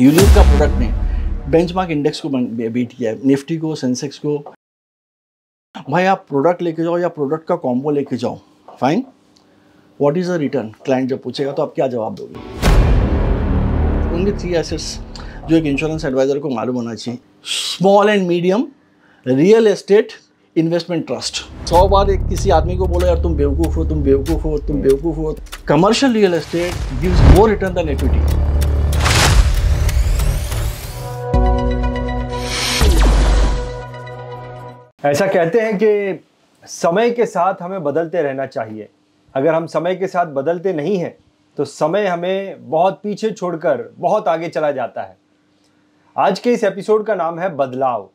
Unique का product ने benchmark index को बीट किया है निफ्टी को सेंसेक्स को भाई आप प्रोडक्ट लेके जाओ या प्रोडक्ट का कॉम्बो लेके जाओ fine what is the return client जब पूछेगा तो आप क्या जवाब दोगे उनके थ्री एसेट्स जो एक इंश्योरेंस एडवाइज़र को मालूम होना चाहिए small and medium real estate investment trust सौ बार एक किसी आदमी को बोलो यार तुम बेवकूफ़ हो तुम बेवकूफ़ हो तुम बेवकूफ़ हो commercial real estate gives more return than equity ऐसा कहते हैं कि समय के साथ हमें बदलते रहना चाहिए अगर हम समय के साथ बदलते नहीं हैं तो समय हमें बहुत पीछे छोड़कर बहुत आगे चला जाता है आज के इस एपिसोड का नाम है बदलाव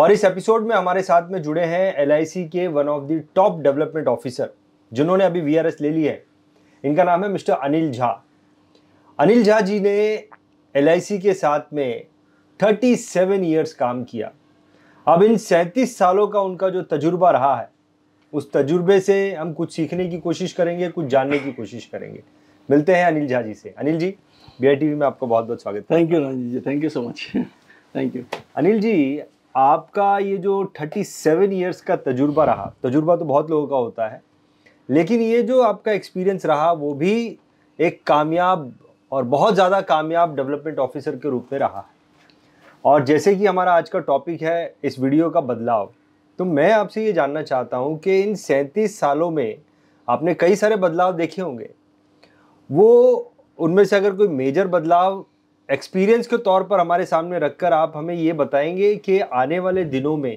और इस एपिसोड में हमारे साथ में जुड़े हैं एल के one of the top development officer जिन्होंने अभी वी ले ली है इनका नाम है मिस्टर अनिल झा अनिल झा जी ने एल के साथ में 37 सेवन ईयर्स काम किया अब इन सैंतीस सालों का उनका जो तजुर्बा रहा है उस तजुर्बे से हम कुछ सीखने की कोशिश करेंगे कुछ जानने की कोशिश करेंगे मिलते हैं अनिल झा जी से अनिल जी बी टीवी में आपका बहुत बहुत स्वागत thank you Raji ji thank you so much thank you Anil ji आपका ये जो थर्टी सेवन ईयर्स का तजुर्बा रहा तजुर्बा तो बहुत लोगों का होता है लेकिन ये जो आपका एक्सपीरियंस रहा वो भी एक कामयाब और बहुत ज़्यादा कामयाब डेवलपमेंट ऑफिसर के रूप में रहा है और जैसे कि हमारा आज का टॉपिक है इस वीडियो का बदलाव तो मैं आपसे ये जानना चाहता हूँ कि इन सैंतीस सालों में आपने कई सारे बदलाव देखे होंगे वो उनमें से अगर कोई मेजर बदलाव एक्सपीरियंस के तौर पर हमारे सामने रखकर आप हमें ये बताएंगे कि आने वाले दिनों में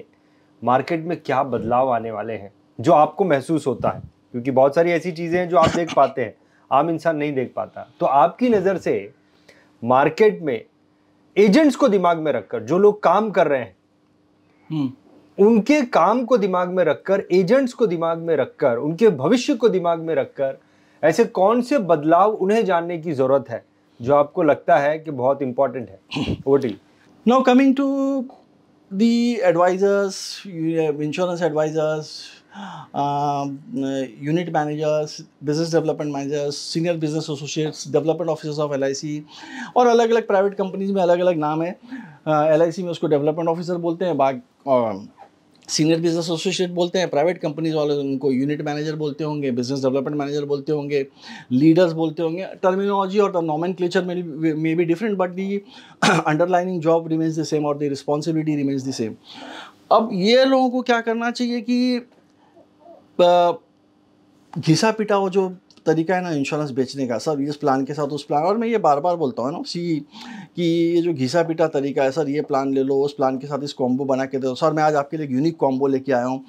मार्केट में क्या बदलाव आने वाले हैं जो आपको महसूस होता है क्योंकि बहुत सारी ऐसी चीज़ें हैं जो आप देख पाते हैं आम इंसान नहीं देख पाता तो आपकी नज़र से मार्केट में एजेंट्स को दिमाग में रखकर जो लोग काम कर रहे हैं हम्म। उनके काम को दिमाग में रखकर एजेंट्स को दिमाग में रखकर उनके भविष्य को दिमाग में रखकर ऐसे कौन से बदलाव उन्हें जानने की ज़रूरत है जो आपको लगता है कि बहुत इंपॉर्टेंट है what now coming to the advisers insurance advisers unit managers business development managers senior business associates development officers of L और अलग अलग प्राइवेट कंपनीज में अलग अलग नाम है एल uh, में उसको डेवलपमेंट ऑफिसर बोलते हैं बाग सीनियर बिजनेस एसोसिएट बोलते हैं प्राइवेट कंपनीज वाले उनको यूनिट मैनेजर बोलते होंगे बिजनेस डेवलपमेंट मैनेजर बोलते होंगे लीडर्स बोलते होंगे टर्मिनोलॉजी और nomenclature may be different but the underlining job remains the same और the responsibility remains the same अब ये लोगों को क्या करना चाहिए कि घिसा पिटा वो जो तरीका है ना इंश्योरेंस बेचने का सर इस प्लान के साथ उस प्लान और मैं ये बार बार बोलता हूँ ना सी कि ये जो घिसा पिटा तरीका है सर ये प्लान ले लो उस प्लान के साथ इस कॉम्बो बना के दे दो सर मैं आज आपके लिए यूनिक कॉम्बो लेके आया हूँ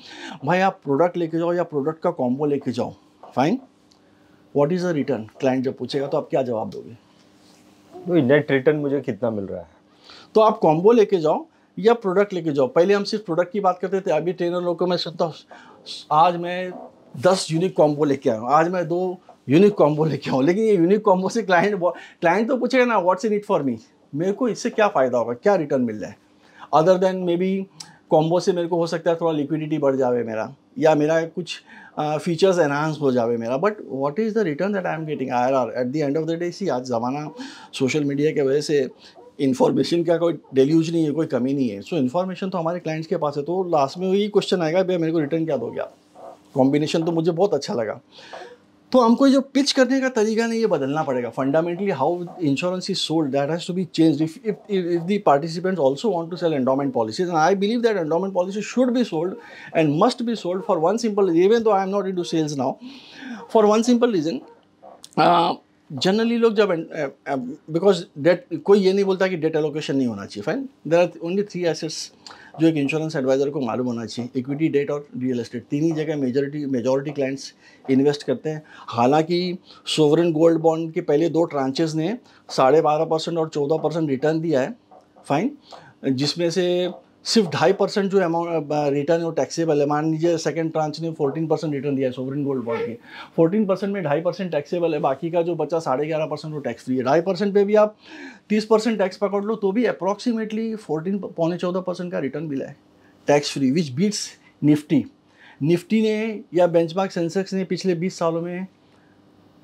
भाई आप प्रोडक्ट लेके जाओ या प्रोडक्ट का कॉम्बो लेके जाओ fine what is a return client जब पूछेगा तो आप क्या जवाब दोगे नेट तो रिटर्न मुझे कितना मिल रहा है तो आप कॉम्बो लेके जाओ या प्रोडक्ट लेके जाओ पहले हम सिर्फ प्रोडक्ट की बात करते थे अभी ट्रेनर लोग को मैं सुनता हूँ आज मैं दस यूनिक कॉम्बो लेके आया हूँ आज मैं दो यूनिक कॉम्बो लेके आऊँ लेकिन ये यूनिक कॉम्बो से क्लाइंट क्लाइंट तो पूछेगा ना what's in it for me मेरे को इससे क्या फ़ायदा होगा क्या रिटर्न मिल रहा है other than may be combo से मेरे को हो सकता है थोड़ा लिक्विडिटी बढ़ जावे मेरा या मेरा कुछ फीचर्स एनहांस हो जावे मेरा but what is the return that I am getting I R at the end of the day see आज ज़माना सोशल मीडिया के वजह से इन्फॉर्मेशन का कोई डेल्यूज नहीं है कोई कमी नहीं है सो so, इन्फॉर्मेशन तो हमारे क्लाइंट्स के पास है तो लास्ट में वही क्वेश्चन आएगा भैया मेरे को रिटर्न क्या दोगे आप कॉम्बिनेशन तो मुझे बहुत अच्छा लगा तो हमको जो पिच करने का तरीका नहीं ये बदलना पड़ेगा fundamentally how insurance is sold that has to be change if if if the participants also want to sell endowment policies and I believe that endowment policy should be sold and must be sold for one simple even though I am not into sales now for one simple reason generally लोग जब because date कोई ये नहीं बोलता कि date allocation नहीं होना चाहिए fine there are only three assets जो एक इंश्योरेंस एडवाइज़र को मालूम होना चाहिए इक्विटी डेट और रियल एस्टेट तीन ही जगह मेजोरिटी मेजोरिटी क्लाइंट्स इन्वेस्ट करते हैं हालांकि सोवरन गोल्ड बॉन्ड के पहले दो ट्रांचेज ने साढ़े बारह परसेंट और चौदह परसेंट रिटर्न दिया है फाइन जिसमें से सिर्फ ढाई परसेंट जो अमाउंट रिटर्न है वो टैक्सेबल है मान लीजिए सेकंड ट्रांच ने 14 परसेंट रिटर्न दिया है सोवरिन गोल्ड बॉन्ड के 14 परसेंट में ढाई परसेंट टैक्सेबल है बाकी का जो बचा साढ़े ग्यारह परसेंट वो टैक्स फ्री है ढाई परसेंट पे भी आप 30 परसेंट टैक्स पकड़ लो तो भी अप्रॉक्सीमेटली फोर्टीन पौने चौदह परसेंट का रिटर्न मिला है tax free which beats Nifty Nifty ने या बेंचमार्क सेंसेक्स ने पिछले बीस सालों में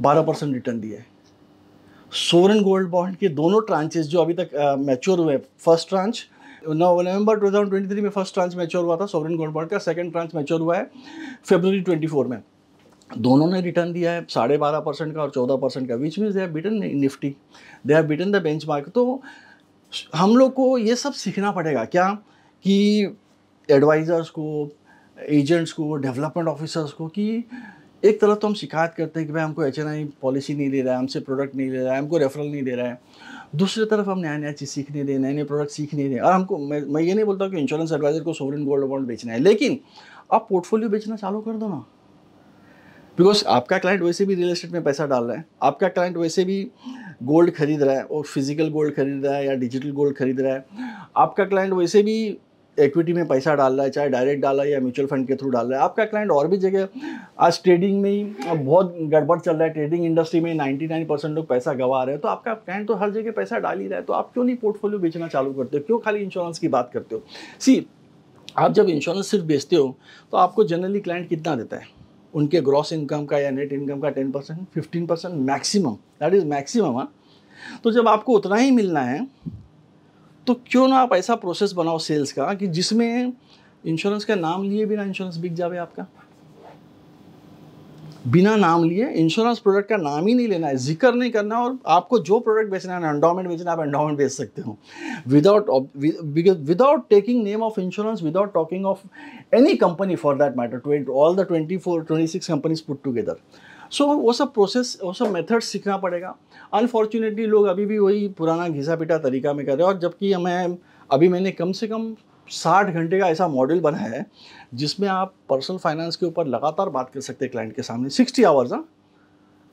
बारह परसेंट रिटर्न दिया है सोवरन गोल्ड बॉन्ड के दोनों ट्रांचेस जो अभी तक मैच्योर हुए फर्स्ट ट्रांच नौ नवंबर 2023 में फर्स्ट ट्रांस मैच्योर हुआ था सॉवरन गोल्ड बॉन्ड का सेकंड ट्रांस मैच्योर हुआ है ट्वेंटी 24 में दोनों ने रिटर्न दिया है साढ़े बारह परसेंट का और चौदह परसेंट का which means they have beaten Nifty they have beaten the benchmark तो हम लोग को ये सब सीखना पड़ेगा क्या कि एडवाइज़र्स को एजेंट्स को डेवलपमेंट ऑफिसर्स को कि एक तरफ तो हम शिकायत करते हैं कि भाई हमको एच पॉलिसी नहीं दे रहा है हमसे प्रोडक्ट नहीं ले रहा है हमको रेफरल नहीं दे रहा है दूसरी तरफ हम नया नया चीज़ सीखने दें नए नए प्रोडक्ट सीखने दें और हमको मैं मैं ये नहीं बोलता कि इंश्योरेंस एडवाइज़र को सोवरेन गोल्ड बॉन्ड बेचना है लेकिन आप पोर्टफोलियो बेचना चालू कर दो ना बिकॉज आपका क्लाइंट वैसे भी रियल इस्टेट में पैसा डाल रहा है आपका क्लाइंट वैसे भी गोल्ड खरीद रहा है और फिजिकल गोल्ड खरीद रहा है या डिजिटल गोल्ड खरीद रहा है आपका क्लाइंट वैसे भी इक्विटी में पैसा डाल रहा है चाहे डायरेक्ट डाल रहा है या म्यूचुअल फंड के थ्रू डाल रहा है आपका क्लाइंट और भी जगह आज ट्रेडिंग में ही बहुत गड़बड़ चल रहा है ट्रेडिंग इंडस्ट्री में 99 परसेंट लोग पैसा गंवा रहे हैं तो आपका क्लाइंट तो हर जगह पैसा डाल ही रहा है तो आप क्यों नहीं पोर्टफोलियो बेचना चालू करते हो क्यों खाली इंश्योरेंस की बात करते हो सी आप जब इंश्योरेंस सिर्फ बेचते हो तो आपको जनरली क्लाइंट कितना देता है उनके ग्रॉस इनकम का या नेट इनकम का ten percent fifteen percent maximum that is maximum हाँ तो जब आपको उतना ही मिलना है तो क्यों ना आप ऐसा प्रोसेस बनाओ सेल्स का कि जिसमें इंश्योरेंस का नाम लिए बिना इंश्योरेंस बिक जावे आपका बिना नाम लिए इंश्योरेंस प्रोडक्ट का नाम ही नहीं लेना है जिक्र नहीं करना और आपको जो प्रोडक्ट बेचना है एंडोमेंट बेचना आप एंडोमेंट बेच सकते हो without without taking name of insurance without talking of any company for that matter twenty all the twenty four twenty six companies put together so so, वो सब प्रोसेस वो सब मेथड सीखना पड़ेगा अनफॉर्चुनेटली लोग अभी भी वही पुराना घिसा पिटा तरीका में कर रहे हैं और जबकि हमें अभी मैंने कम से कम साठ घंटे का ऐसा मॉडल बनाया है जिसमें आप पर्सनल फाइनेंस के ऊपर लगातार बात कर सकते हैं क्लाइंट के सामने सिक्सटी आवर्स हाँ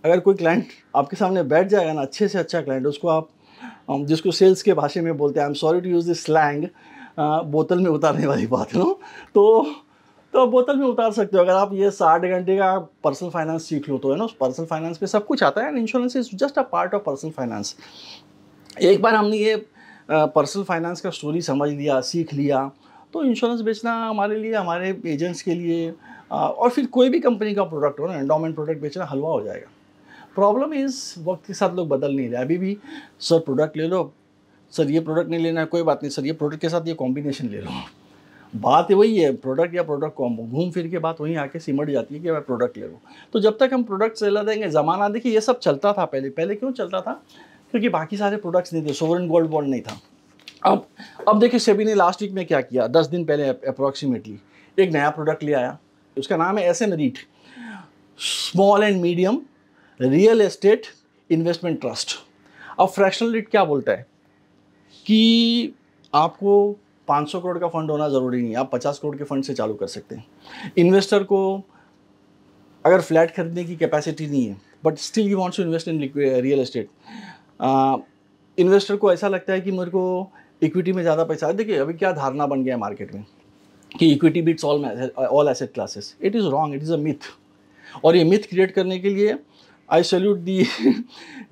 अगर कोई क्लाइंट आपके सामने बैठ जाएगा ना अच्छे से अच्छा क्लाइंट उसको आप जिसको सेल्स के भाषा में बोलते हैं I am sorry to use this slang बोतल में उतारने वाली बात हूँ तो तो आप बोतल में उतार सकते हो अगर आप ये साठ घंटे का पर्सनल फाइनेंस सीख लो तो है ना पर्सनल फाइनेंस में सब कुछ आता है and insurance is just a part of personal finance एक बार हमने ये पर्सनल फाइनेंस का स्टोरी समझ लिया सीख लिया तो इंश्योरेंस बेचना हमारे लिए हमारे एजेंट्स के लिए और फिर कोई भी कंपनी का प्रोडक्ट हो ना एंडोमेंट प्रोडक्ट बेचना हलवा हो जाएगा प्रॉब्लम इस वक्त के साथ लोग बदल नहीं रहे अभी भी सर प्रोडक्ट ले लो सर ये प्रोडक्ट नहीं लेना कोई बात नहीं सर ये प्रोडक्ट के साथ ये कॉम्बिनेशन ले लो बात वही है प्रोडक्ट या प्रोडक्ट कॉम्बो घूम फिर के बात वहीं आके सिमट जाती है कि मैं प्रोडक्ट ले लूँ तो जब तक हम प्रोडक्ट्स ले देंगे ज़माना देखिए ये सब चलता था पहले पहले क्यों चलता था क्योंकि बाकी सारे प्रोडक्ट्स नहीं थे सोवरन गोल्ड बॉन्ड नहीं था अब अब देखिए सेबी ने लास्ट वीक में क्या किया दस दिन पहले अप्रॉक्सीमेटली एक नया प्रोडक्ट ले आया उसका नाम है S M REIT small and medium real estate investment trust अब फ्रैक्शनल रीट क्या बोलता है कि आपको 500 करोड़ का फंड होना ज़रूरी नहीं है आप 50 करोड़ के फंड से चालू कर सकते हैं इन्वेस्टर को अगर फ्लैट खरीदने की कैपेसिटी नहीं है but still you wants to invest in real estate investor को ऐसा लगता है कि मेरे को इक्विटी में ज़्यादा पैसा देखिए अभी क्या धारणा बन गया है मार्केट में कि equity beats all all asset classes it is wrong it is a myth और ये मिथ क्रिएट करने के लिए I salute the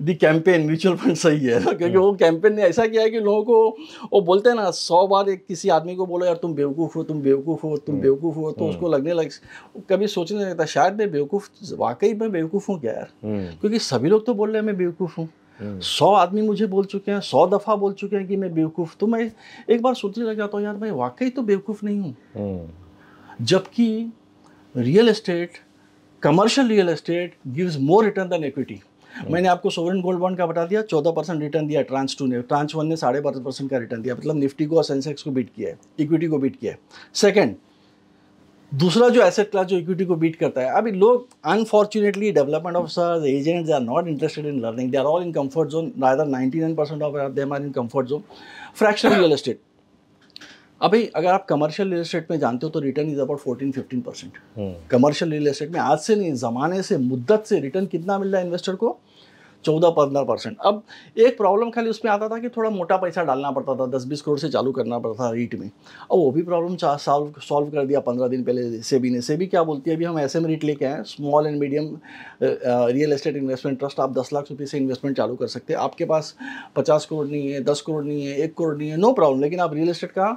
the campaign mutual fund सही है क्योंकि वो कैंपेन ने ऐसा किया है कि लोगों को वो बोलते हैं ना सौ बार एक किसी आदमी को बोलो यार तुम बेवकूफ़ हो तुम बेवकूफ़ हो तुम हम्म। बेवकूफ़ हो तो हम्म। उसको लगने लग कभी सोचने लगता शायद मैं बेवकूफ़ वाकई मैं बेवकूफ़ हूँ क्या यार हम्म। क्योंकि सभी लोग तो बोल रहे हैं मैं बेवकूफ़ हूँ सौ आदमी मुझे बोल चुके हैं सौ दफ़ा बोल चुके हैं कि मैं बेवकूफ़ तो मैं एक बार सोचने लग जाता हूँ यार मैं वाकई तो बेवकूफ़ नहीं हूँ जबकि real estate commercial real estate gives more return than equity मैंने आपको सोवरेन गोल्ड बॉन्ड का बता दिया चौदह परसेंट रिटर्न दिया ट्रांस टू ने ट्रांस वन ने साढ़े बारह परसेंट का रिटर्न दिया मतलब निफ्टी को और सेंसेक्स को बीट किया है इक्विटी को बीट किया है सेकेंड दूसरा जो एसेट क्लास जो इक्विटी को बीट करता है अभी लोग unfortunately development officers agents are not interested in learning they are all in comfort zone ninety nine percent of them are in comfort zone fractional real estate अभी अगर आप commercial real estate में जानते हो तो return is about fourteen fifteen percent commercial real estate में आज से नहीं जमाने से मुद्दत से रिटर्न कितना मिल रहा है इन्वेस्टर को चौदह पंद्रह परसेंट अब एक प्रॉब्लम खाली उसमें आता था कि थोड़ा मोटा पैसा डालना पड़ता था दस बीस करोड़ से चालू करना पड़ता था रीट में अब वो भी प्रॉब्लम सॉल्व सॉल्व कर दिया पंद्रह दिन पहले सेबी ने सेबी क्या बोलती है अभी हम ऐसे में रीट लेके आए small and medium real estate investment trust आप दस लाख रुपये से इन्वेस्टमेंट चालू कर सकते हैं आपके पास पचास करोड़ नहीं है दस करोड़ नहीं है एक करोड़ नहीं है नो प्रॉब्लम लेकिन आप रियल इस्टेट का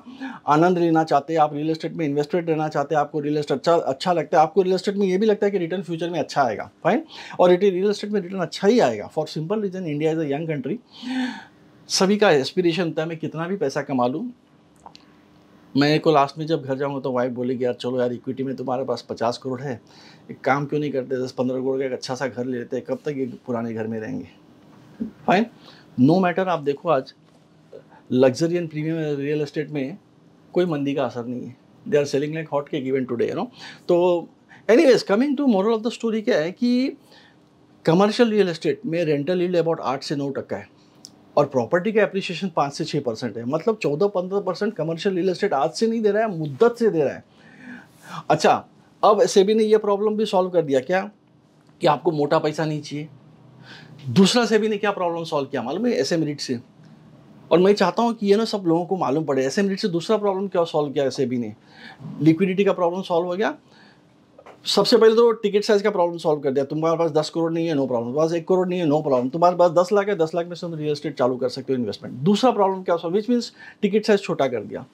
आनंद लेना चाहते हैं आप रियल इस्टेट में इन्वेस्टमेंट रहना चाहते हैं आपको रियल इस्टेट अच्छा अच्छा लगता है आपको रियल इस्टेट में ये भी लगता है कि रिटर्न फ्यूचर में अच्छा आएगा फाइन और रिटर्न रियल इस्टेट में रिटर्न अच्छा ही आएगा for simple reason India is a young country सभी का एस्पिरेशन होता है मैं कितना भी पैसा कमा लूँ मैं को लास्ट में जब घर जाऊँगा तो वाइफ बोलेगी यार चलो यार इक्विटी में तुम्हारे पास पचास करोड़ है एक काम क्यों नहीं करते दस पंद्रह करोड़ का एक अच्छा सा घर ले लेते कब तक ये पुराने घर में रहेंगे फाइन नो मैटर आप देखो आज luxury and premium real estate में कोई मंदी का असर नहीं है they are selling like hot cake even today no तो anyways coming to moral of the story क्या है कि कमर्शियल रियल एस्टेट में रेंटल ईल्ड अबाउट आठ से नौ टक्का है और प्रॉपर्टी का अप्रिशिएशन पाँच से छः परसेंट है मतलब चौदह पंद्रह परसेंट कमर्शियल रियल एस्टेट आज से नहीं दे रहा है मुद्दत से दे रहा है अच्छा अब सेबी ने यह प्रॉब्लम भी सॉल्व कर दिया क्या कि आपको मोटा पैसा नहीं चाहिए दूसरा सेबी ने क्या प्रॉब्लम सॉल्व किया मालूम है ऐसे एम रिट से और मैं चाहता हूँ कि ये ना सब लोगों को मालूम पड़े एस एम से दूसरा प्रॉब्लम क्या सॉल्व किया सेबी ने लिक्विडिटी का प्रॉब्लम सॉल्व हो गया सबसे पहले तो टिकट साइज का प्रॉब्लम सॉल्व कर दिया तुम्हारे पास दस करोड़ नहीं है नो प्रॉब्लम पास एक करोड़ नहीं है नो प्रॉब्लम तुम्हारे पास दस लाख है दस लाख में से तुम रियल स्टेट चालू कर सकते हो इन्वेस्टमेंट दूसरा प्रॉब्लम क्या solve which means ticket size छोटा कर दिया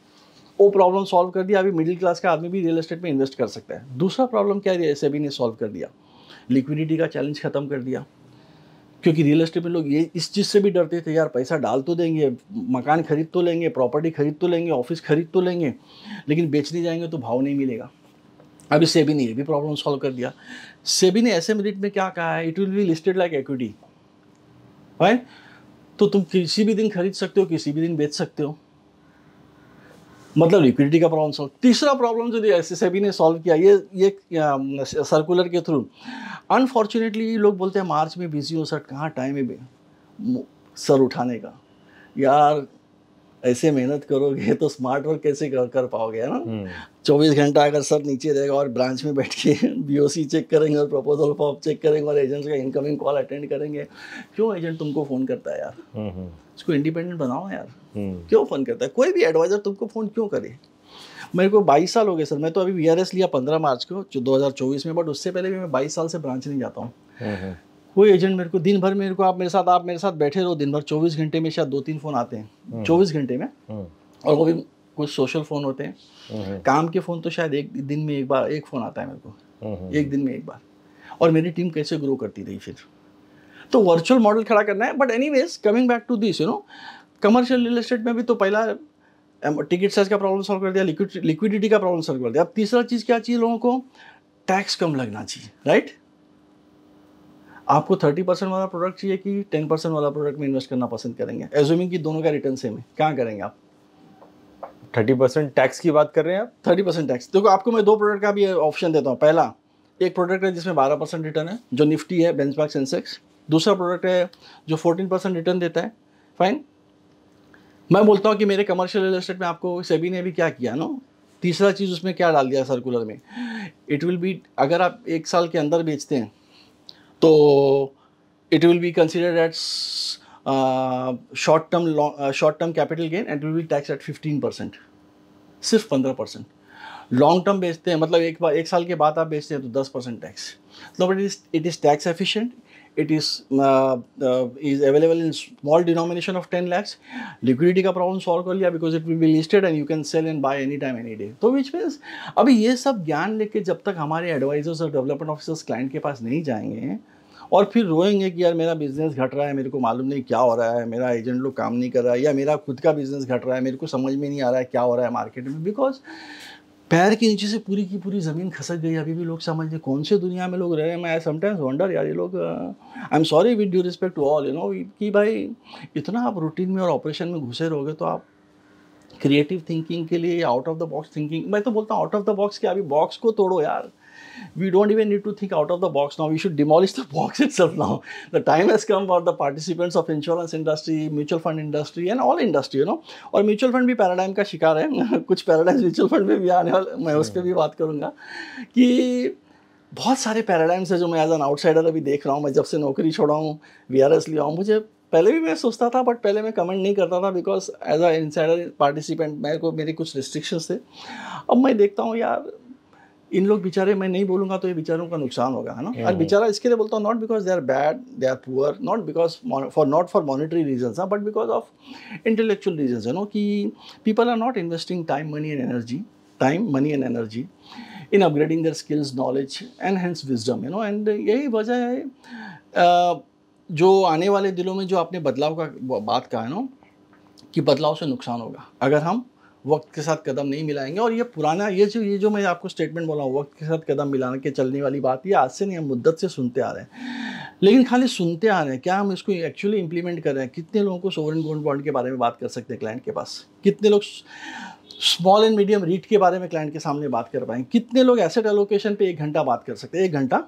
वो प्रॉब्लम सॉल्व कर दिया अभी मिडिल क्लास का आदमी भी रियल स्टेट में इन्वेस्ट कर सकता है दूसरा प्रॉब्लम क्या है सेबी ने सॉल्व कर दिया लिक्विडिटी का चैलेंज खत्म कर दिया क्योंकि रियल एस्टेट में लोग ये इस चीज़ से भी डरते थे यार पैसा डाल तो देंगे मकान खरीद तो लेंगे प्रॉपर्टी खरीद तो लेंगे ऑफिस खरीद तो लेंगे लेकिन बेचने जाएंगे तो भाव नहीं मिलेगा अभी सेबी ने ये भी प्रॉब्लम सॉल्व कर दिया सेबी ने ऐसे मेरिट में क्या कहा है it will be listed like equity right तो तुम किसी भी दिन खरीद सकते हो किसी भी दिन बेच सकते हो मतलब लिक्विडिटी का प्रॉब्लम सॉल्व तीसरा प्रॉब्लम जो एस एस ने सॉल्व किया ये ये सर्कुलर के थ्रू अनफॉर्चुनेटली लोग बोलते हैं मार्च में बिजी हो सर कहाँ टाइम है सर उठाने का यार ऐसे मेहनत करोगे तो स्मार्ट वर्क कैसे कर, कर पाओगे है ना हम्म। चौबीस घंटा अगर सर नीचे रहेगा और ब्रांच में बैठ के बीओसी चेक करेंगे और प्रपोजल फॉर्म चेक करेंगे और एजेंट्स का इनकमिंग कॉल अटेंड करेंगे क्यों एजेंट तुमको फ़ोन करता है यार उसको हम्म, हम्म। इंडिपेंडेंट बनाओ यार क्यों फ़ोन करता है कोई भी एडवाइज़र तुमको फ़ोन क्यों करे मेरे को 22 साल हो गए सर मैं तो अभी वी लिया 15 मार्च को 2024 में बट उससे पहले भी मैं 22 साल से ब्रांच नहीं जाता हूँ वो एजेंट मेरे को दिन भर मेरे को आप मेरे साथ आप मेरे साथ बैठे रहो दिन भर चौबीस घंटे में शायद दो तीन फ़ोन आते हैं हम्म। चौबीस घंटे में हम्म। और वो भी कुछ सोशल फ़ोन होते हैं हम्म, काम के फ़ोन तो शायद एक दिन में एक बार एक फ़ोन आता है मेरे को एक दिन में एक बार और मेरी टीम कैसे ग्रो करती रही फिर तो वर्चुअल मॉडल खड़ा करना है but any coming back to this you know commercial real estate में भी तो पहला टिकट साइज का प्रॉब्लम सॉल्व कर दिया लिक्विडिटी का प्रॉब्लम सॉल्व कर दिया अब तीसरा चीज़ क्या चाहिए लोगों को टैक्स कम लगना चाहिए राइट आपको थर्टी परसेंट वाला प्रोडक्ट चाहिए कि टेन परसेंट वाला प्रोडक्ट में इन्वेस्ट करना पसंद करेंगे एज्यूमिंग कि दोनों का रिटर्न सेम है क्या करेंगे आप थर्टी परसेंट टैक्स की बात कर रहे हैं आप थर्टी परसेंट टैक्स देखो आपको मैं दो प्रोडक्ट का भी ऑप्शन देता हूँ पहला एक प्रोडक्ट है जिसमें बारह परसेंट रिटर्न है जो निफ्टी है बेंचमार्क सेंसेक्स दूसरा प्रोडक्ट है जो फोर्टीन परसेंट रिटर्न देता है फाइन मैं बोलता हूँ कि मेरे कमर्शियल रियल एस्टेट में आपको सेबी ने भी क्या किया नो तीसरा चीज़ उसमें क्या डाल दिया सर्कुलर में इट विल बी अगर आप एक साल के अंदर बेचते हैं तो it will be consider at short term long short term capital gain and will be tax at fifteen percent सिर्फ पंद्रह परसेंट लॉन्ग टर्म बेचते हैं मतलब एक बार एक साल के बाद आप बेचते हैं तो दस percent tax no but it is tax efficient it is is available in small denomination of ten lakhs liquidity का प्रॉब्लम सॉल्व कर लिया because it will be listed and you can sell and buy any time any day तो which means अभी ये सब ज्ञान लेके जब तक हमारे एडवाइजर्स और डेवलपमेंट ऑफिसर्स क्लाइंट के पास नहीं जाएंगे और फिर रोएंगे कि यार मेरा बिजनेस घट रहा है मेरे को मालूम नहीं क्या हो रहा है मेरा एजेंट लोग काम नहीं कर रहा है या मेरा खुद का बिजनेस घट रहा है मेरे को समझ में नहीं आ रहा है क्या हो रहा है मार्केट में बिकॉज पैर के नीचे से पूरी की पूरी ज़मीन खसक गई अभी भी लोग समझ गए कौन से दुनिया में लोग रह रहे हैं मैं समटाइम्स वंडर यार ये लोग I am sorry with due respect to all you know कि भाई इतना आप रूटीन में और ऑपरेशन में घुसे रहोगे तो आप क्रिएटिव थिंकिंग के लिए out of the box thinking मैं तो बोलता हूँ आउट ऑफ द बॉक्स के अभी बॉक्स को तोड़ो यार we don't even need to think out of the box now. We should demolish the box itself now. The time has come for the participants of insurance industry, mutual fund industry and all industry, you know. और mutual fund भी paradigm का शिकार है कुछ paradigm mutual fund में भी आने वाला main us pe bhi baat karunga ki बहुत सारे पैराडाइम्स है जो मैं एज एन आउटसाइडर अभी देख रहा हूँ मैं जब से नौकरी छोड़ा हूँ वी आर एस लिया हूँ मुझे पहले भी मैं सोचता था बट पहले मैं कमेंट नहीं करता था because as a insider participant मेरे को मेरे कुछ रिस्ट्रिक्शंस थे अब मैं देखता हूँ यार इन लोग बेचारे मैं नहीं बोलूंगा तो ये बेचारों का नुकसान होगा है ना और हम्म। बेचारा इसके लिए बोलता हूँ not because they are bad they are poor not because for not for monetary reasons but because of intellectual reason है नो कि people are not investing time money and energy time money and energy in upgrading their skills knowledge and hence wisdom you know and यही वजह है जो आने वाले दिनों में जो आपने बदलाव का बात कहा है नो कि बदलाव से नुकसान होगा अगर हम वक्त के साथ कदम नहीं मिलाएंगे और ये पुराना ये जो ये जो मैं आपको स्टेटमेंट बोला हूँ वक्त के साथ कदम मिलाने के चलने वाली बात ये आज से नहीं हम मुद्दत से सुनते आ रहे हैं लेकिन खाली सुनते आ रहे हैं क्या हम इसको एक्चुअली इंप्लीमेंट कर रहे हैं कितने लोगों को सोवरन गोल्ड बॉन्ड के बारे में बात कर सकते हैं क्लाइंट के पास कितने लोग स्मॉल एंड मीडियम रीट के बारे में क्लाइंट के सामने बात कर पाएंगे कितने लोग एसेट एलोकेशन पर एक घंटा बात कर सकते हैं एक घंटा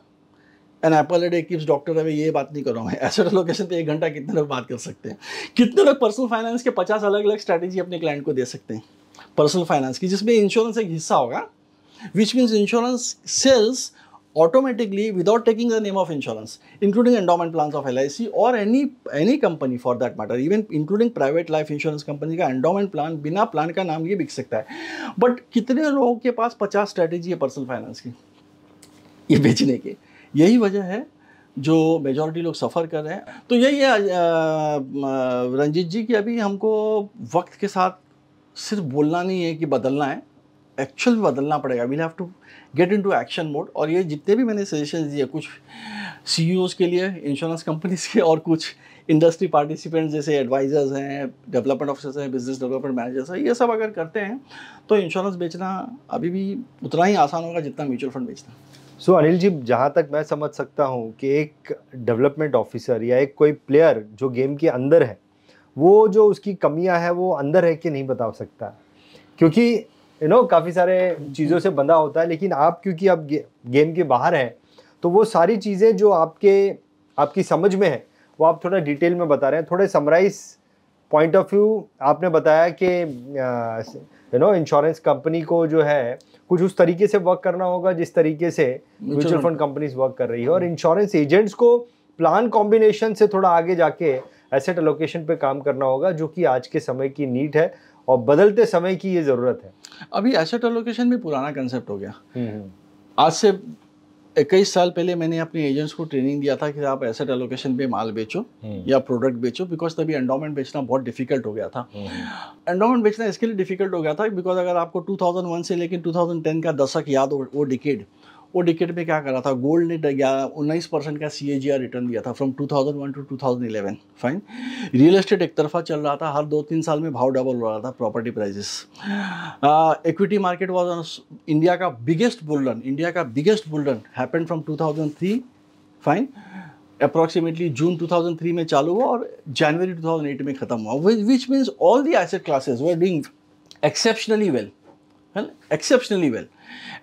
an apple a day keeps doctor है ये बात नहीं कर रहा हूँ एसेट एलोकेशन पे एक घंटा कितने लोग बात कर सकते हैं कितने लोग पर्सनल फाइनेंस के पचास अलग अलग स्ट्रैटेजी अपने क्लाइंट को दे सकते हैं पर्सनल फाइनेंस की जिसमें इंश्योरेंस एक हिस्सा होगा which means insurance sales automatically without taking the name of insurance, including endowment plans of LIC or any any company for that matter, even including private life insurance company का endowment plan बिना plan का नाम ये बिक सकता है but कितने लोगों के पास 50 स्ट्रेटेजी है पर्सनल फाइनेंस की ये बेचने के यही वजह है जो मेजॉरिटी लोग सफ़र कर रहे हैं तो यही है रंजीत जी कि अभी हमको वक्त के साथ सिर्फ बोलना नहीं है कि बदलना है एक्चुअल बदलना पड़ेगा we'll have to get into action mode और ये जितने भी मैंने सजेशन दिए कुछ सी e के लिए इंश्योरेंस कंपनीज के और कुछ इंडस्ट्री पार्टिसिपेंट्स जैसे एडवाइजर्स हैं डेवलपमेंट ऑफिसर्स हैं बिजनेस डेवलपमेंट मैनेजर्स हैं ये सब अगर करते हैं तो इंश्योरेंस बेचना अभी भी उतना ही आसान होगा जितना म्यूचुअल फंड बेचना सो so, अनिल जी जहाँ तक मैं समझ सकता हूँ कि एक डेवलपमेंट ऑफिसर या एक कोई प्लेयर जो गेम के अंदर है वो जो उसकी कमियां है वो अंदर रह के नहीं बता सकता क्योंकि यू you नो know, काफ़ी सारे चीज़ों से बंधा होता है लेकिन आप क्योंकि आप गे, गेम के बाहर हैं तो वो सारी चीज़ें जो आपके आपकी समझ में है वो आप थोड़ा डिटेल में बता रहे हैं थोड़े समराइज पॉइंट ऑफ व्यू आपने बताया कि यू नो इंश्योरेंस कंपनी को जो है कुछ उस तरीके से वर्क करना होगा जिस तरीके से म्यूचुअल फंड कंपनीज वर्क कर रही है और इंश्योरेंस हाँ। एजेंट्स को प्लान कॉम्बिनेशन से थोड़ा आगे जाके एसेट एलोकेशन पे काम करना होगा जो कि आज के समय की नीड है और बदलते समय की ये ज़रूरत है अभी एसेट एलोकेशन भी पुराना कंसेप्ट हो गया हम्म, हम्म। आज से इक्कीस साल पहले मैंने अपने एजेंट्स को ट्रेनिंग दिया था कि आप एसेट एलोकेशन पे माल बेचो हम्म। या प्रोडक्ट बेचो बिकॉज तभी एंडोमेंट बेचना बहुत डिफिकल्ट हो गया था एंडोमेंट बेचना इसके लिए डिफिकल्ट हो गया था बिकॉज अगर आपको 2001 से लेकिन 2010 का दशक याद हो वो डिकेड वो डिकेट में क्या कर रहा था गोल्ड ने उन्नीस परसेंट का सी रिटर्न दिया था from 2001 to two fine real estate एक तरफा चल रहा था हर दो तीन साल में भाव डबल हो रहा था property prices equity market was India का बिगेस्ट बुल्डन इंडिया का biggest bull run happen from to fine approximately June 2003 में चालू हुआ और जनवरी 2008 में ख़त्म हुआ which means all the asset classes were doing exceptionally well है exceptionally well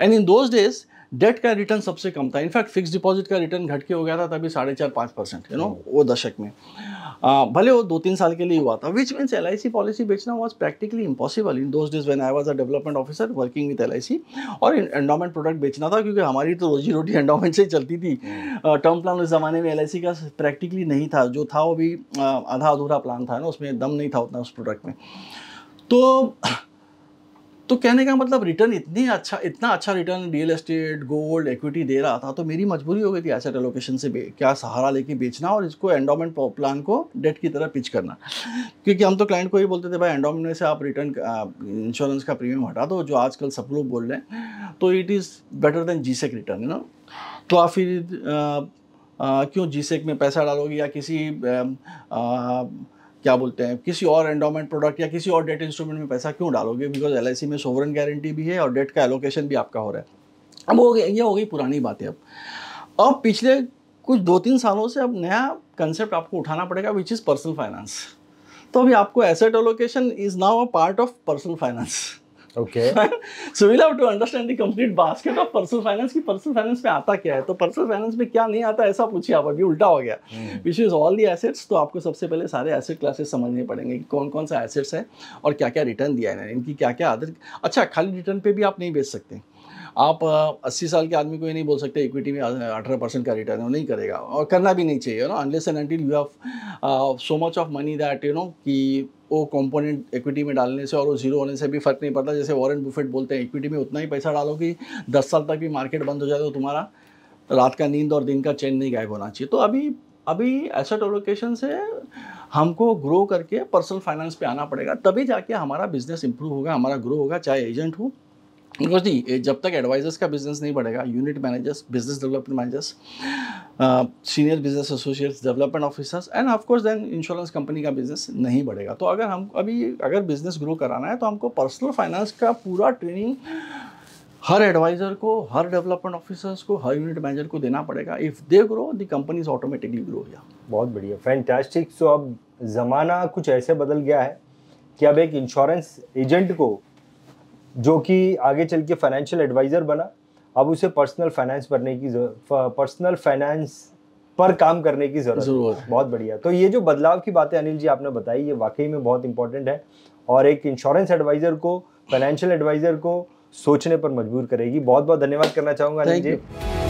and in those days debt का रिटर्न सबसे कम था इनफैक्ट फिक्स डिपॉजिट का रिटर्न घट के हो गया था तभी साढ़े चार पाँच परसेंट यू नो hmm. वो दशक में आ, भले वो दो तीन साल के लिए हुआ था which means L I C policy बेचना was practically impossible in those days when I was a development officer working with L I C और एंडोमेंट प्रोडक्ट बेचना था क्योंकि हमारी तो रोजी रोटी एंडोमेंट से ही चलती थी टर्म hmm. प्लान उस ज़माने में एल आई सी का प्रैक्टिकली नहीं था जो था वो भी आधा अधूरा प्लान था ना उसमें दम नहीं था उतना उस प्रोडक्ट में तो तो कहने का मतलब रिटर्न इतनी अच्छा इतना अच्छा return real estate gold equity दे रहा था तो मेरी मजबूरी हो गई थी एसेट एलोकेशन से क्या सहारा लेके बेचना और इसको एंडोमेंट प्लान को डेट की तरह पिच करना क्योंकि हम तो क्लाइंट को ही बोलते थे भाई एंडोमेंट से आप रिटर्न इंश्योरेंस का प्रीमियम हटा दो जो आजकल सब लोग बोल रहे हैं तो it is better than G sec return है ना तो आप फिर आ, आ, क्यों जी सेक में पैसा डालोगे या किसी आ, आ, क्या बोलते हैं किसी और एंडोमेंट प्रोडक्ट या किसी और डेट इंस्ट्रूमेंट में पैसा क्यों डालोगे बिकॉज एल में सोवरन गारंटी भी है और डेट का एलोकेशन भी आपका हो रहा है अब हो गया ये हो गई पुरानी बातें अब अब पिछले कुछ दो तीन सालों से अब नया कंसेप्ट आपको उठाना पड़ेगा विच इज़ पर्सनल फाइनेंस तो अभी आपको asset allocation is now a part of personal finance okay. so we'll have to understand the complete basket of personal finance की personal finance में आता क्या है तो personal finance में क्या नहीं आता ऐसा पूछिए आप अभी उल्टा हो गया which is all the assets तो आपको सबसे पहले सारे एसेट क्लासेस समझने पड़ेंगे कि कौन कौन सा एसेट्स है और क्या क्या रिटर्न दिया है इनकी क्या क्या आदत अच्छा खाली रिटर्न pe भी आप नहीं बेच सकते आप अस्सी साल के आदमी को ये नहीं बोल सकते इक्विटी में अठारह परसेंट का रिटर्न वो नहीं करेगा और करना भी नहीं चाहिए ना unless and until you have so much of money that you know कि वो कंपोनेंट इक्विटी में डालने से और वो जीरो होने से भी फर्क नहीं पड़ता जैसे वॉरेन बुफेट बोलते हैं इक्विटी में उतना ही पैसा डालो कि दस साल तक भी मार्केट बंद हो जाए तो तुम्हारा रात का नींद और दिन का चैन नहीं गायब होना चाहिए तो अभी अभी एसेट ओलोकेशन से हमको ग्रो करके पर्सनल फाइनेंस पे आना पड़ेगा तभी जाके हमारा बिजनेस इंप्रूव होगा हमारा ग्रो होगा चाहे एजेंट हो बिकॉज नहीं जब तक एडवाइजर्स का बिजनेस नहीं बढ़ेगा unit managers business development managers senior business associates development officers and of course then insurance company का बिजनेस नहीं बढ़ेगा तो अगर हम अभी अगर बिजनेस ग्रो कराना है तो हमको पर्सनल फाइनेंस का पूरा ट्रेनिंग हर एडवाइजर को हर डेवलपमेंट ऑफिसर्स को हर यूनिट मैनेजर को देना पड़ेगा if they grow the company is automatically grow गया बहुत बढ़िया फैंटास्टिक सो अब ज़माना कुछ ऐसे बदल गया है कि अब एक इंश्योरेंस एजेंट को जो कि आगे चल के फाइनेंशियल एडवाइज़र बना अब उसे पर्सनल फाइनेंस करने की पर्सनल फाइनेंस पर काम करने की ज़रूरत है बहुत बढ़िया तो ये जो बदलाव की बातें अनिल जी आपने बताई ये वाकई में बहुत इंपॉर्टेंट है और एक इंश्योरेंस एडवाइज़र को फाइनेंशियल एडवाइज़र को सोचने पर मजबूर करेगी बहुत बहुत धन्यवाद करना चाहूँगा अनिल जी